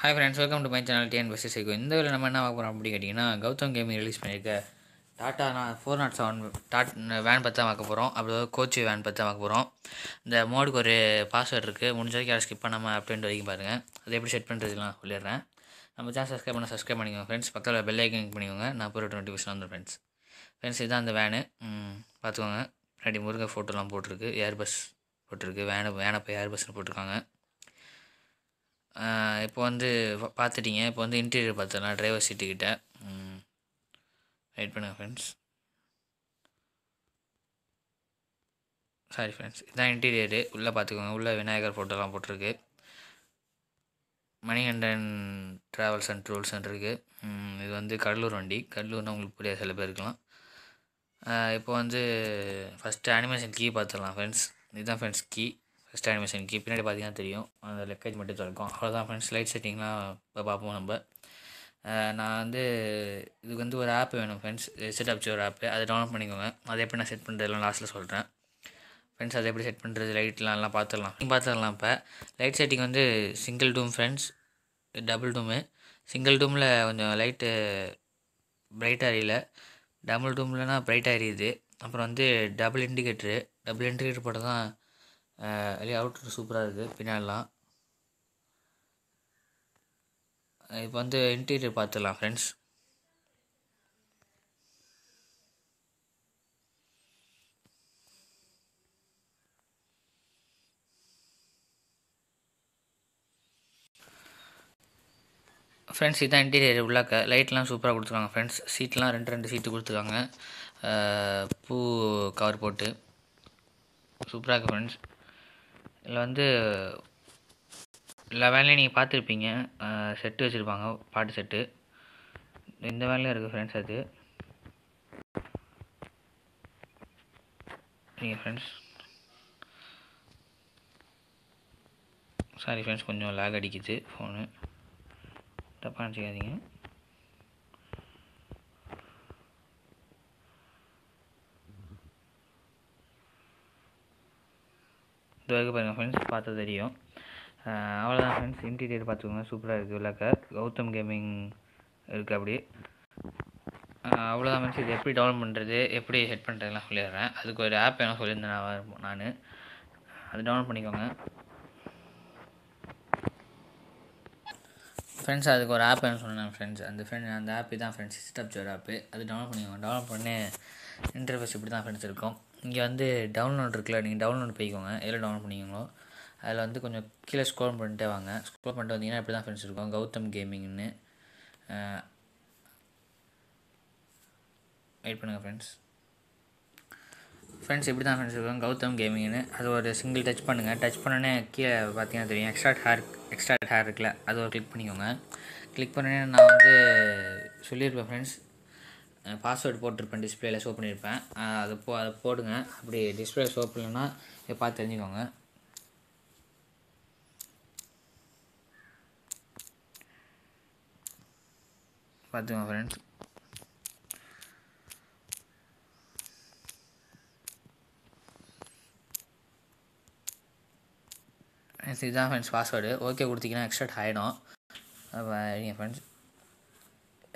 hi friends welcome to my channel TN bus psycho இந்த வேலை நம்ம என்ன பார்க்க போகிறோம் அப்படி கேட்டிங்கன்னா கௌதம் கேமிங் ரிலீஸ் பண்ணியிருக்க டாட்டா நான் four naught seven dot van பற்றி தான் பார்க்க போகிறோம் அப்படி கோச்சி வேன் பற்றி தான் பார்க்க போகிறோம் இந்த மோடுக்கு ஒரு பாஸ்வேர்டு இருக்குது முடிஞ்ச வரைக்கும் யாரும் ஸ்கிப் பண்ணாமல் அப்படின்ட்டு வரைக்கும் பாருங்கள் அது எப்படி செட் பண்ணுறதுலாம் சொல்லிடுறேன் நம்ம சேனல் சப்ஸ்கிரைப் பண்ண சப்ஸ்கிரைப் பண்ணிக்கோங்க ஃப்ரெண்ட்ஸ் பக்கத்தில் பெல் ஐக்கன் பண்ணிக்கோங்க நான் போகிற நோட்டிஃபிகேஷன் வந்துடுறேன் ஃப்ரெண்ட்ஸ் ஃப்ரெண்ட்ஸ் இதுதான் அந்த வேனு பார்த்துக்கோங்க ரெண்டு முருங்கை ஃபோட்டோலாம் போட்டிருக்கு ஏர் பஸ் போட்டிருக்கு வேனை வேனை போய் ஏர் பஸ்ஸில் போட்டிருக்காங்க இப்போ வந்து பார்த்துட்டிங்க இப்போ வந்து இன்டீரியர் பார்த்துக்கலாம் டிரைவர் சீட்டுக்கிட்ட வெயிட் பண்ணுங்கள் ஃப்ரெண்ட்ஸ் சாரி ஃப்ரெண்ட்ஸ் இதுதான் இன்டீரியரு உள்ளே பார்த்துக்கோங்க உள்ளே விநாயகர் ஃபோட்டோலாம் போட்டிருக்கு மணிகண்டன் ட்ராவல்ஸ் அண்ட் டூல்ஸ் இருக்குது இது வந்து கடலூர் வண்டி கடலூர்னா உங்களுக்கு புரியாத சில பேர் இருக்கலாம் இப்போ வந்து ஃபஸ்ட்டு அனிமேஷன் கீ பார்த்துடலாம் ஃப்ரெண்ட்ஸ் இதுதான் ஃப்ரெண்ட்ஸ் கீ ஃபஸ்ட் மிஷினுக்கு பின்னாடி பார்த்தீங்கன்னா தெரியும் அந்த லெக்கேஜ் மட்டும் திறக்கும் அவ்வளோதான் ஃப்ரெண்ட்ஸ் லைட் செட்டிங்லாம் இப்போ பார்ப்போம் நம்ம நான் வந்து இதுக்கு வந்து ஒரு ஆப் வேணும் ஃப்ரெண்ட்ஸ் செட்டப் ஒரு ஆப்பு அதை டவுன்லோட் பண்ணிக்கோங்க அதை எப்படி நான் செட் பண்ணுறதுலாம் லாஸ்ட்டில் சொல்கிறேன் ஃப்ரெண்ட்ஸ் அதை எப்படி செட் பண்ணுறது லைட்லாம் எல்லாம் பார்த்துடலாம் பார்த்துடலாம் இப்போ லைட் செட்டிங் வந்து single dome friends double dome single டூமில் கொஞ்சம் லைட்டு பிரைட்டாக அறியல டபுள் டூம்லனா பிரைட்டாக எரியுது அப்புறம் வந்து டபுள் இண்டிகேட்ரு டபுள் இண்டிகேட்டர் போட்டால் தான் வெளியே அவுட்ரு சூப்பராக இருக்குது பின்னாடிலாம் இப்போ வந்து இன்டீரியர் பார்த்துடலாம் ஃப்ரெண்ட்ஸ் ஃப்ரெண்ட்ஸ் இதான் இன்டீரியர் உள்ளாக்க லைட்லாம் சூப்பராக கொடுத்துருக்காங்க ஃப்ரெண்ட்ஸ் சீட்லாம் ரெண்டு ரெண்டு சீட்டு கொடுத்துருக்காங்க பூ கவர் போட்டு சூப்பராக இருக்குது ஃப்ரெண்ட்ஸ் இதில் வந்து எல்லா வேலையும் நீங்கள் பார்த்துருப்பீங்க செட்டு வச்சுருப்பாங்க பாட்டு செட்டு இந்த வேலையும் இருக்குது ஃப்ரெண்ட்ஸ் அது நீங்கள் ஃப்ரெண்ட்ஸ் சாரி ஃப்ரெண்ட்ஸ் கொஞ்சம் லேக் அடிக்குது ஃபோனு தப்பாக நினச்சிக்காதீங்க இது வரைக்கும் பாருங்கள் ஃப்ரெண்ட்ஸ் பார்த்தா தெரியும் அவ்வளோதான் ஃப்ரெண்ட்ஸ் இன்டீரியர் பார்த்துக்கோங்க சூப்பராக இருக்குது விளக்க கௌதம் கேமிங் இருக்குது அப்படி அவ்வளோதான் ஃப்ரெண்ட்ஸ் இது எப்படி டவுன்லோட் பண்ணுறது எப்படி ஹெட் பண்ணுறதுலாம் சொல்லிடுறேன் அதுக்கு ஒரு ஆப் வேணும் சொல்லியிருந்தேன் நான் நான் அது டவுன்லோட் பண்ணிக்கோங்க ஃப்ரெண்ட்ஸ் அதுக்கு ஒரு ஆப் வேணும் சொன்னேன் ஃப்ரெண்ட்ஸ் அந்த ஃப்ரெண்ட் அந்த ஆப் தான் ஃப்ரெண்ட்ஸ் ஒரு ஆப்பு அது டவுன்லோட் பண்ணிக்கோங்க டவுன்லோட் பண்ணி இன்டர்ஃபேஸ் இப்படி தான் ஃப்ரெண்ட்ஸ் இருக்கும் இங்கே வந்து டவுன்லோட் இருக்குல்ல நீங்கள் டவுன்லோட் போய்க்கோங்க எதில் டவுன்லோட் பண்ணிக்கோங்களோ அதில் வந்து கொஞ்சம் கீழே ஸ்க்ரோல் பண்ணிட்டே வாங்க ஸ்க்ரோல் பண்ணிட்டு வந்தீங்கன்னா இப்படி தான் ஃப்ரெண்ட்ஸ் இருக்கும் கௌதம் கேமிங்னு வெயிட் பண்ணுங்கள் ஃப்ரெண்ட்ஸ் ஃப்ரெண்ட்ஸ் இப்படி தான் ஃப்ரெண்ட்ஸ் இருக்கும் கௌதம் கேமிங்னு அது ஒரு சிங்கிள் டச் பண்ணுங்கள் டச் பண்ணோன்னே கீழே பார்த்தீங்கன்னா தெரியும் எக்ஸ்ட்ரா ஹேர் எக்ஸ்ட்ரா ஹேர் இருக்குல்ல அது ஒரு கிளிக் பண்ணிக்கோங்க கிளிக் பண்ணோன்னே நான் வந்து சொல்லியிருப்பேன் ஃப்ரெண்ட்ஸ் பாஸ்வேர்டு போட்டிருப்பேன் டிஸ்பிளேயில் ஷோ பண்ணியிருப்பேன் அதை போ அதை போடுங்க அப்படி டிஸ்பிளே ஷோ பண்ணலன்னா இதை பார்த்து தெரிஞ்சுக்கோங்க பார்த்துக்கோங்க ஃப்ரெண்ட்ஸ் இதுதான் ஃப்ரெண்ட்ஸ் பாஸ்வேர்டு ஓகே கொடுத்தீங்கன்னா எக்ஸ்ட்ரா ஆகிடும் அப்போ ஃப்ரெண்ட்ஸ்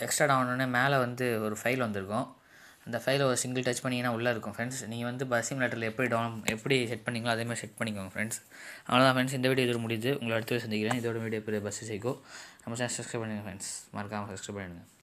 எக்ஸ்ட்ரா ஆகணுன்னே மேலே வந்து ஒரு ஃபைல் வந்திருக்கும் அந்த ஃபைலை ஒரு சிங்கிள் டச் பண்ணிங்கன்னா உள்ளே இருக்கும் ஃப்ரெண்ட்ஸ் நீங்கள் வந்து பஸ் சிமிலேட்டரில் எப்படி டவுன் எப்படி செட் பண்ணிங்களோ அதேமாதிரி செட் பண்ணிக்கோங்க ஃப்ரெண்ட்ஸ் அவ்வளோதான் ஃப்ரெண்ட்ஸ் இந்த வீடியோ இது முடியுது உங்களை அடுத்த சந்திக்கிறேன் இதோட வீடியோ பெரிய பஸ் சேர்க்கும் நம்ம சேனல் சப்ஸ்கிரைப் பண்ணுங்கள் ஃப்ரெண்ட்ஸ் மறக்காமல் சப்ஸ்கிரைப் பண்ணிடுங்க